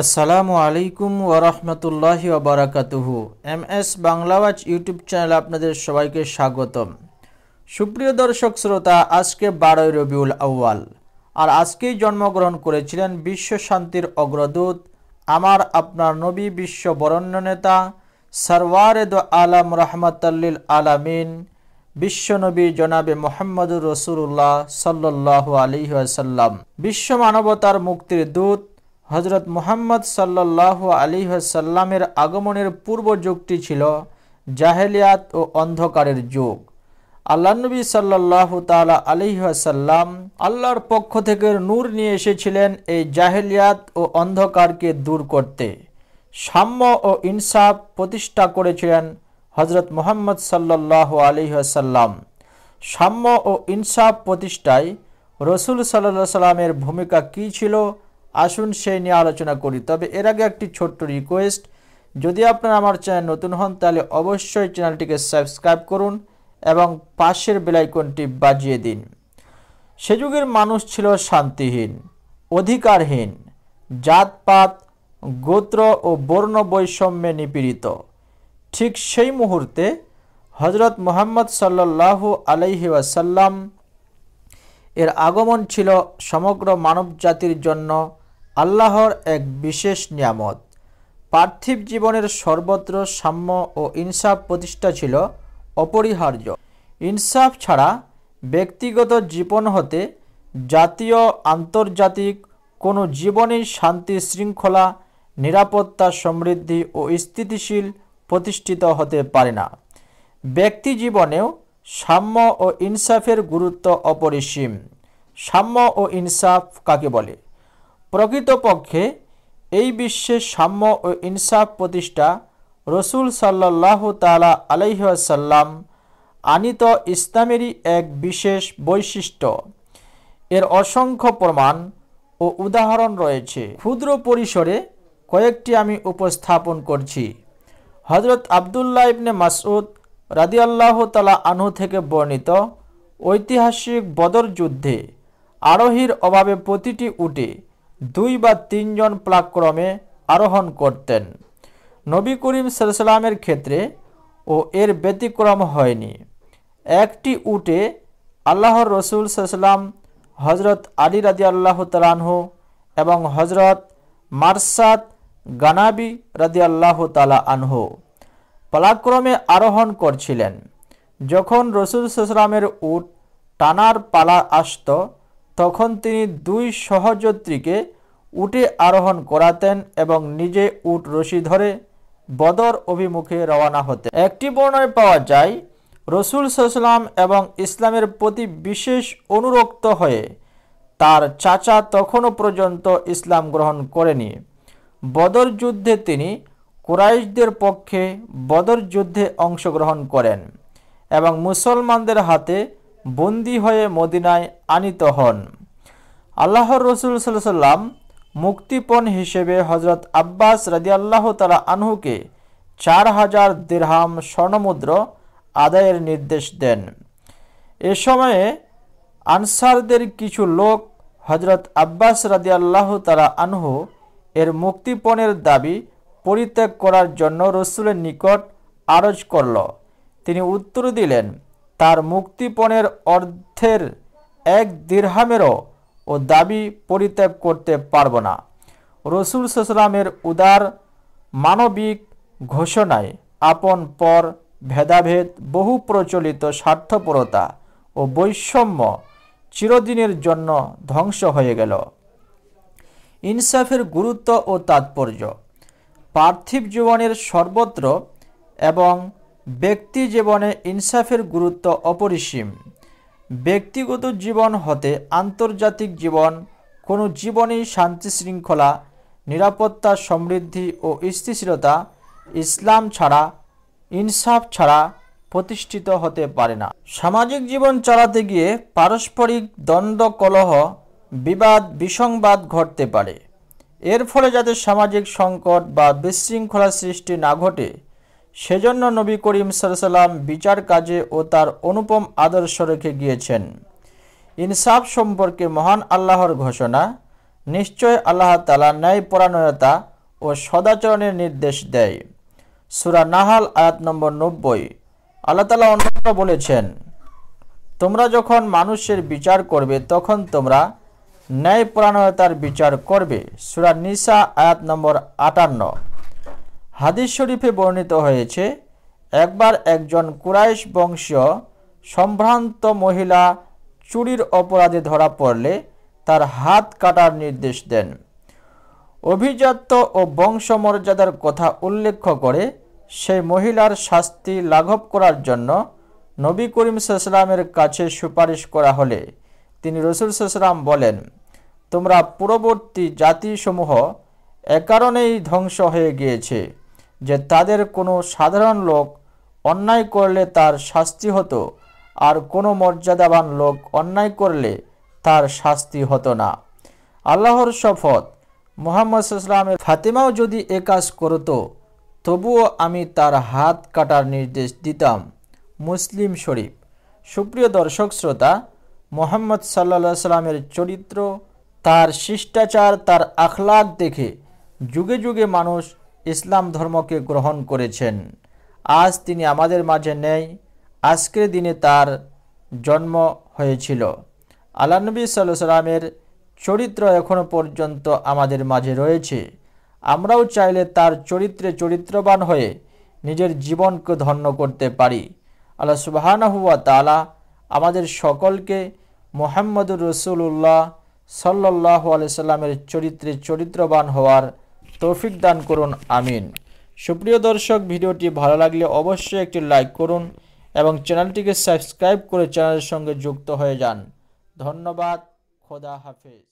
আসসালামু আলাইকুম ওরহমতুল্লাহি ওবরাকাতুহু M S Banglawaz YouTube channel আপনাদের সবাইকে স্বাগতম সুপ্রিয় দর্শক শ্রোতা আজকে বারোই রবিউল আউ্য়াল আর আজকেই জন্মগ্রহণ করেছিলেন বিশ্ব শান্তির অগ্রদূত আমার আপনার নবী বিশ্ব বরণ্য নেতা সরওয়ারেদ আলম রহমতাল্লিল আলামিন বিশ্বনবী জনাবে মোহাম্মদুর রসুল্লাহ সাল্লাহ আলী আসাল্লাম বিশ্ব মানবতার মুক্তির দূত হজরত মোহাম্মদ সাল্লাহ আলী সাল্লামের আগমনের পূর্ব যুগটি ছিল জাহেলিয়াত ও অন্ধকারের যুগ আল্লাহনবী সাল্লাহ তালা সাল্লাম আল্লাহর পক্ষ থেকে নূর নিয়ে এসেছিলেন এই জাহেলিয়াত ও অন্ধকারকে দূর করতে সাম্য ও ইনসাফ প্রতিষ্ঠা করেছিলেন হজরত মোহাম্মদ সাল্লাহ সাল্লাম সাম্য ও ইনসাফ প্রতিষ্ঠায় রসুল সাল্লাহ সাল্লামের ভূমিকা কী ছিল আসুন সেই নিয়ে আলোচনা করি তবে এর আগে একটি ছোট্ট রিকোয়েস্ট যদি আপনারা আমার চ্যানেল নতুন হন তাহলে অবশ্যই চ্যানেলটিকে সাবস্ক্রাইব করুন এবং পাশের বেলাইকনটি বাজিয়ে দিন সে যুগের মানুষ ছিল শান্তিহীন অধিকারহীন জাতপাত গোত্র ও বর্ণ বৈষম্যে নিপীড়িত ঠিক সেই মুহূর্তে হজরত মোহাম্মদ সাল্লাল্লাহু আলহি ওয়াসাল্লাম এর আগমন ছিল সমগ্র মানব জাতির জন্য আল্লাহর এক বিশেষ নিয়ামত পার্থিব জীবনের সর্বত্র সাম্য ও ইনসাফ প্রতিষ্ঠা ছিল অপরিহার্য ইনসাফ ছাড়া ব্যক্তিগত জীবন হতে জাতীয় আন্তর্জাতিক কোনো জীবনই শান্তি শৃঙ্খলা নিরাপত্তা সমৃদ্ধি ও স্থিতিশীল প্রতিষ্ঠিত হতে পারে না ব্যক্তি জীবনেও সাম্য ও ইনসাফের গুরুত্ব অপরিসীম সাম্য ও ইনসাফ কাকে বলে প্রকৃতপক্ষে এই বিশ্বে সাম্য ও ইনসাফ প্রতিষ্ঠা রসুল সাল্লাহ তালা আলহ্লাম আনিত ইসলামেরই এক বিশেষ বৈশিষ্ট্য এর অসংখ্য প্রমাণ ও উদাহরণ রয়েছে ক্ষুদ্র পরিসরে কয়েকটি আমি উপস্থাপন করছি হজরত আবদুল্লাহ ইবনে মাসউদ রাদিয়াল্লাহ তালা আনহু থেকে বর্ণিত ঐতিহাসিক বদর যুদ্ধে আরোহীর অভাবে প্রতিটি উটে দুই বা তিনজন প্লাক্রমে আরোহণ করতেন নবী করিম সালসালামের ক্ষেত্রে ও এর ব্যতিক্রম হয়নি একটি উটে আল্লাহর রসুল সালসালাম হজরত আলী রাজি আল্লাহ তালাহু এবং হজরত মারসাদ গানাবি রাজি আল্লাহ তালা আনহু পালাক্রমে আরোহণ করছিলেন যখন রসুল সালসালামের উট টানার পালা আসত তখন তিনি দুই সহযোদ্রীকে উটে আরোহণ করাতেন এবং নিজে উট রশি ধরে বদর অভিমুখে রওনা হতে একটি বর্ণায় পাওয়া যায় রসুল সাল্লাম এবং ইসলামের প্রতি বিশেষ অনুরক্ত হয়ে তার চাচা তখনও পর্যন্ত ইসলাম গ্রহণ করেনি বদর যুদ্ধে তিনি কুরাইশদের পক্ষে বদর যুদ্ধে অংশগ্রহণ করেন এবং মুসলমানদের হাতে বন্দি হয়ে মদিনায় আনিত হন আল্লাহর রসুল সাল্লাম মুক্তিপণ হিসেবে হজরত আব্বাস রাজিয়াল্লাহ তালা আনহুকে চার হাজার দিরহাম স্বর্ণমুদ্র আদায়ের নির্দেশ দেন এ সময়ে আনসারদের কিছু লোক হজরত আব্বাস রাজিয়াল্লাহ তালা আনহু এর মুক্তিপণের দাবি পরিত্যাগ করার জন্য রসুলের নিকট আরজ করল তিনি উত্তর দিলেন তার মুক্তিপণের অর্ধের এক দীর্হামেরও ও দাবি পরিত্যাগ করতে পারব না রসুল সুসলামের উদার মানবিক ঘোষণায় আপন পর ভেদাভেদ বহু প্রচলিত স্বার্থপরতা ও বৈষম্য চিরদিনের জন্য ধ্বংস হয়ে গেল ইনসাফের গুরুত্ব ও তাৎপর্য পার্থিব জীবনের সর্বত্র এবং ব্যক্তি জীবনে ইনসাফের গুরুত্ব অপরিসীম ব্যক্তিগত জীবন হতে আন্তর্জাতিক জীবন কোনো জীবনেই শান্তি শৃঙ্খলা নিরাপত্তা সমৃদ্ধি ও স্থিতিশীলতা ইসলাম ছাড়া ইনসাফ ছাড়া প্রতিষ্ঠিত হতে পারে না সামাজিক জীবন চালাতে গিয়ে পারস্পরিক দ্বন্দ্ব কলহ বিবাদ বিসংবাদ ঘটতে পারে এর ফলে যাতে সামাজিক সংকট বা বিশৃঙ্খলা সৃষ্টি না ঘটে সেজন্য নবী করিম সাল্লাম বিচার কাজে ও তার অনুপম আদর্শ রেখে গিয়েছেন ইনসাফ সম্পর্কে মহান আল্লাহর ঘোষণা নিশ্চয় আল্লাহ তালা ন্যায়পরায়ণতা ও সদাচরণের নির্দেশ দেয় সুরা নাহাল আয়াত নম্বর নব্বই আল্লাহ তালা অন্যত্র বলেছেন তোমরা যখন মানুষের বিচার করবে তখন তোমরা ন্যায়পরায়ণতার বিচার করবে সুরা নিসা আয়াত নম্বর আটান্ন হাদিস শরীফে বর্ণিত হয়েছে একবার একজন কুরাইশ বংশীয় সম্ভ্রান্ত মহিলা চুরির অপরাধে ধরা পড়লে তার হাত কাটার নির্দেশ দেন অভিজাত্য ও বংশমর্যাদার কথা উল্লেখ করে সেই মহিলার শাস্তি লাঘব করার জন্য নবী করিম সাল্লামের কাছে সুপারিশ করা হলে তিনি রসুল সাল্লাম বলেন তোমরা পূর্ববর্তী জাতিসমূহ এ কারণেই ধ্বংস হয়ে গিয়েছে যে তাদের কোনো সাধারণ লোক অন্যায় করলে তার শাস্তি হতো আর কোনো মর্যাদাবান লোক অন্যায় করলে তার শাস্তি হতো না আল্লাহর শপথ মোহাম্মদ ইসলামের ফাতেমাও যদি এ কাজ করত তবুও আমি তার হাত কাটার নির্দেশ দিতাম মুসলিম শরীফ সুপ্রিয় দর্শক শ্রোতা মোহাম্মদ সাল্লা সাল্লামের চরিত্র তার শিষ্টাচার তার আখলাক দেখে যুগে যুগে মানুষ ইসলাম ধর্মকে গ্রহণ করেছেন আজ তিনি আমাদের মাঝে নেই আজকের দিনে তার জন্ম হয়েছিল আল্লাহনবী সাল্লাহ সাল্লামের চরিত্র এখনও পর্যন্ত আমাদের মাঝে রয়েছে আমরাও চাইলে তার চরিত্রে চরিত্রবান হয়ে নিজের জীবনকে ধন্য করতে পারি আল্লাহ সুবাহানহুয়া তালা আমাদের সকলকে মোহাম্মদুর রসুল্লাহ সাল্লাহ আলি সাল্লামের চরিত্রে চরিত্রবান হওয়ার তৌফিক দান করুন আমিন সুপ্রিয় দর্শক ভিডিওটি ভালো লাগলে অবশ্যই একটি লাইক করুন এবং চ্যানেলটিকে সাবস্ক্রাইব করে চ্যানেলের সঙ্গে যুক্ত হয়ে যান ধন্যবাদ খোদা হাফেজ